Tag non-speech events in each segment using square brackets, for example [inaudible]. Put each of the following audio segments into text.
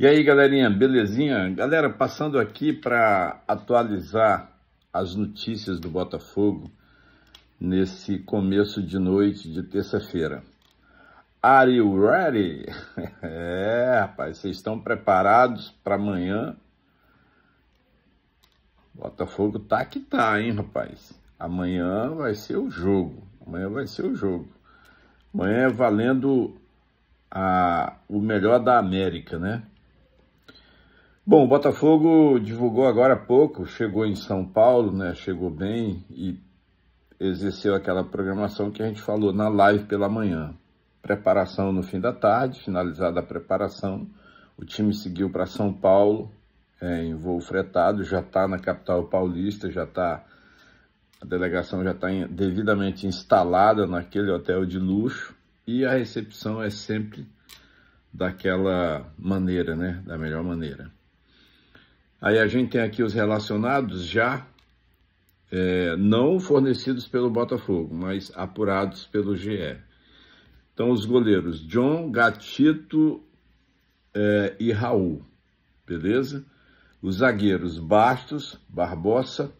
E aí, galerinha, belezinha? Galera, passando aqui para atualizar as notícias do Botafogo nesse começo de noite de terça-feira. Are you ready? [laughs] É, rapaz, vocês estão preparados para amanhã? Botafogo tá que tá, hein, rapaz? Amanhã vai ser o jogo. Amanhã vai ser o jogo. Amanhã é valendo a, o melhor da América, né? Bom, o Botafogo divulgou agora há pouco, chegou em São Paulo, né? Chegou bem e exerceu aquela programação que a gente falou na live pela manhã. Preparação no fim da tarde, finalizada a preparação, o time seguiu para São Paulo é, em voo fretado, já está na capital paulista, já está a delegação já está devidamente instalada naquele hotel de luxo e a recepção é sempre daquela maneira, né? Da melhor maneira. Aí a gente tem aqui os relacionados já é, não fornecidos pelo Botafogo, mas apurados pelo GE. Então, os goleiros John, Gatito é, e Raul, beleza? Os zagueiros Bastos, Barbosa,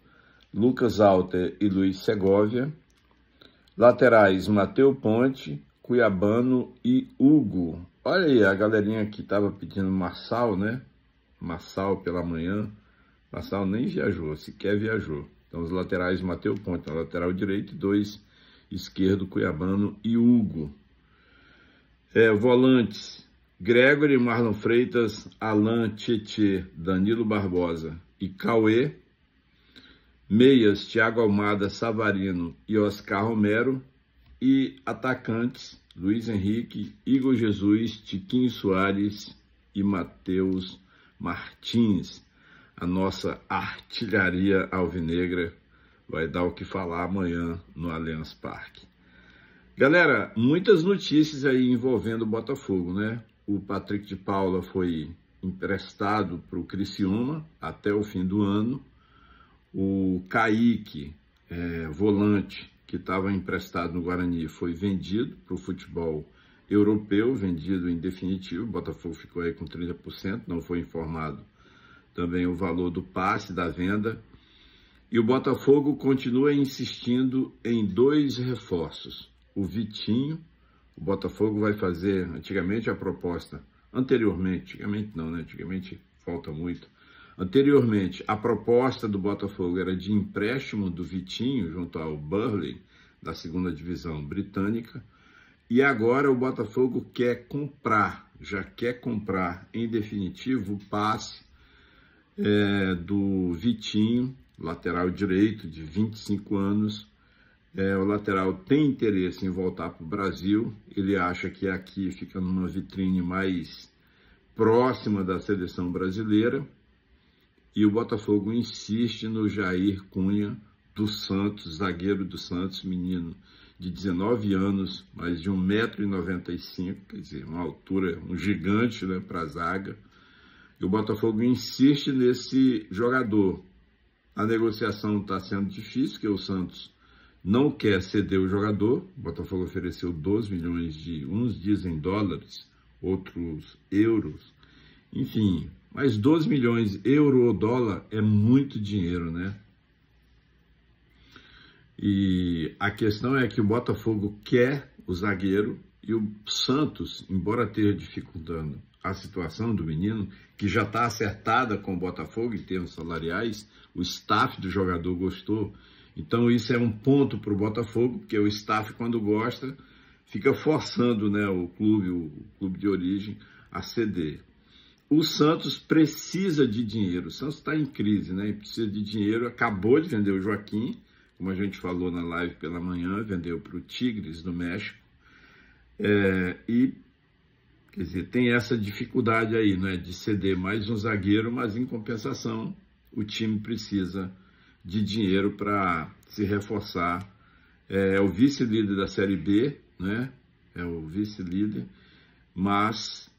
Lucas Alter e Luiz Segovia. Laterais Mateu Ponte, Cuiabano e Hugo. Olha aí, a galerinha que estava pedindo Marçal, né? Massal pela manhã. Massal nem viajou, sequer viajou. Então os laterais Mateu Ponte, lateral direito, dois esquerdo Cuiabano e Hugo. É, volantes Gregory, Marlon Freitas, Alain Tietê, Danilo Barbosa e Cauê. Meias, Thiago Almada, Savarino e Oscar Romero. E atacantes, Luiz Henrique, Igor Jesus, Tiquinho Soares e Matheus Martins, a nossa artilharia alvinegra, vai dar o que falar amanhã no Allianz Parque. Galera, muitas notícias aí envolvendo o Botafogo, né? O Patrick de Paula foi emprestado para o Criciúma até o fim do ano. O Kaique, é, volante, que estava emprestado no Guarani, foi vendido para o futebol europeu vendido em definitivo. O Botafogo ficou aí com 30%, não foi informado também o valor do passe da venda. E o Botafogo continua insistindo em dois reforços. O Vitinho, o Botafogo vai fazer antigamente a proposta, anteriormente, antigamente não, né? Antigamente falta muito. Anteriormente, a proposta do Botafogo era de empréstimo do Vitinho junto ao Burley da segunda divisão britânica. E agora o Botafogo quer comprar, já quer comprar em definitivo o passe é, do Vitinho, lateral direito de 25 anos. É, o lateral tem interesse em voltar para o Brasil, ele acha que é aqui fica numa vitrine mais próxima da seleção brasileira. E o Botafogo insiste no Jair Cunha do Santos, zagueiro do Santos, menino de 19 anos, mas de 1,95m, quer dizer, uma altura, um gigante né, para a zaga. E o Botafogo insiste nesse jogador. A negociação está sendo difícil, porque o Santos não quer ceder o jogador. O Botafogo ofereceu 12 milhões de, uns dizem dólares, outros euros. Enfim, mas 12 milhões euro ou dólar é muito dinheiro, né? E a questão é que o Botafogo quer o zagueiro e o Santos, embora esteja dificultando a situação do menino, que já está acertada com o Botafogo em termos salariais, o staff do jogador gostou. Então isso é um ponto para o Botafogo, porque o staff, quando gosta, fica forçando né, o clube, o clube de origem, a ceder. O Santos precisa de dinheiro. O Santos está em crise, né? Ele precisa de dinheiro. Acabou de vender o Joaquim como a gente falou na live pela manhã, vendeu para o Tigres do México. É, e quer dizer, tem essa dificuldade aí, né, de ceder mais um zagueiro, mas em compensação o time precisa de dinheiro para se reforçar. É, é o vice-líder da Série B, né? É o vice-líder, mas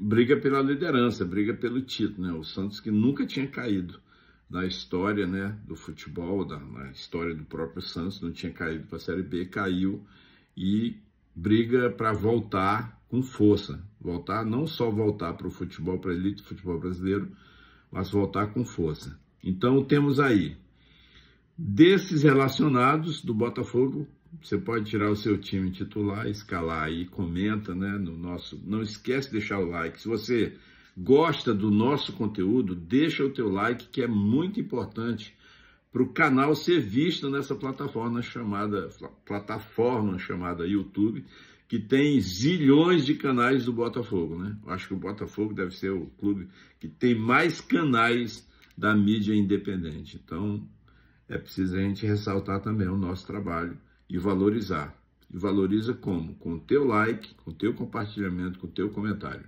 briga pela liderança, briga pelo título, né? O Santos que nunca tinha caído na história né, do futebol, da, na história do próprio Santos, não tinha caído para a Série B, caiu e briga para voltar com força. Voltar, não só voltar para o futebol, para a elite do futebol brasileiro, mas voltar com força. Então temos aí, desses relacionados do Botafogo, você pode tirar o seu time titular, escalar aí, comenta, né, no nosso, não esquece de deixar o like. Se você gosta do nosso conteúdo, deixa o teu like que é muito importante para o canal ser visto nessa plataforma chamada plataforma chamada YouTube, que tem zilhões de canais do Botafogo, né? Eu acho que o Botafogo deve ser o clube que tem mais canais da mídia independente. Então, é preciso a gente ressaltar também o nosso trabalho e valorizar. E valoriza como? Com o teu like, com o teu compartilhamento, com o teu comentário.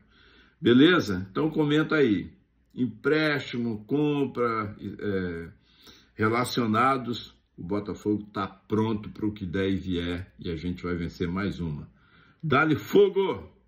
Beleza? Então comenta aí. Empréstimo, compra, é, relacionados. O Botafogo está pronto para o que der e vier e a gente vai vencer mais uma. Dá-lhe fogo!